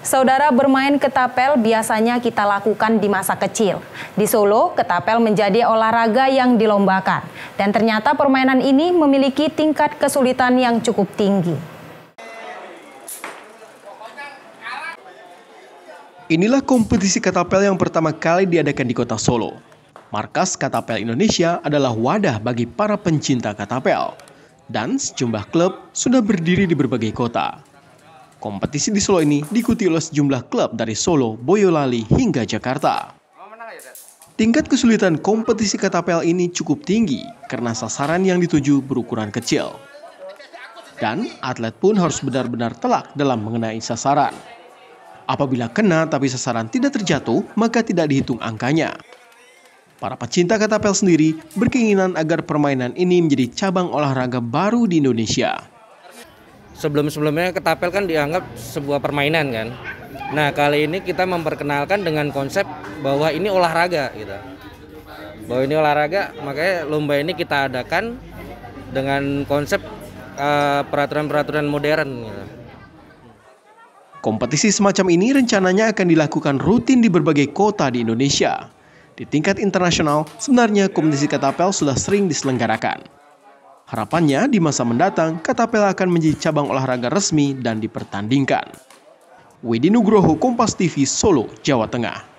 Saudara bermain ketapel biasanya kita lakukan di masa kecil. Di Solo, ketapel menjadi olahraga yang dilombakan. Dan ternyata permainan ini memiliki tingkat kesulitan yang cukup tinggi. Inilah kompetisi ketapel yang pertama kali diadakan di kota Solo. Markas ketapel Indonesia adalah wadah bagi para pencinta ketapel, Dan sejumlah klub sudah berdiri di berbagai kota. Kompetisi di Solo ini diikuti oleh sejumlah klub dari Solo, Boyolali, hingga Jakarta. Tingkat kesulitan kompetisi ketapel ini cukup tinggi karena sasaran yang dituju berukuran kecil. Dan atlet pun harus benar-benar telak dalam mengenai sasaran. Apabila kena tapi sasaran tidak terjatuh, maka tidak dihitung angkanya. Para pecinta ketapel sendiri berkeinginan agar permainan ini menjadi cabang olahraga baru di Indonesia sebelum-sebelumnya ketapel kan dianggap sebuah permainan kan. Nah kali ini kita memperkenalkan dengan konsep bahwa ini olahraga gitu. Bahwa ini olahraga, makanya lomba ini kita adakan dengan konsep eh, peraturan-peraturan uh, modern. Gitu. Kompetisi semacam ini rencananya akan dilakukan rutin di berbagai kota di Indonesia. Di tingkat internasional, sebenarnya kompetisi ketapel sudah sering diselenggarakan. Harapannya di masa mendatang, Katapel akan menjadi cabang olahraga resmi dan dipertandingkan. Widi Nugroho, Kompas TV, Solo, Jawa Tengah.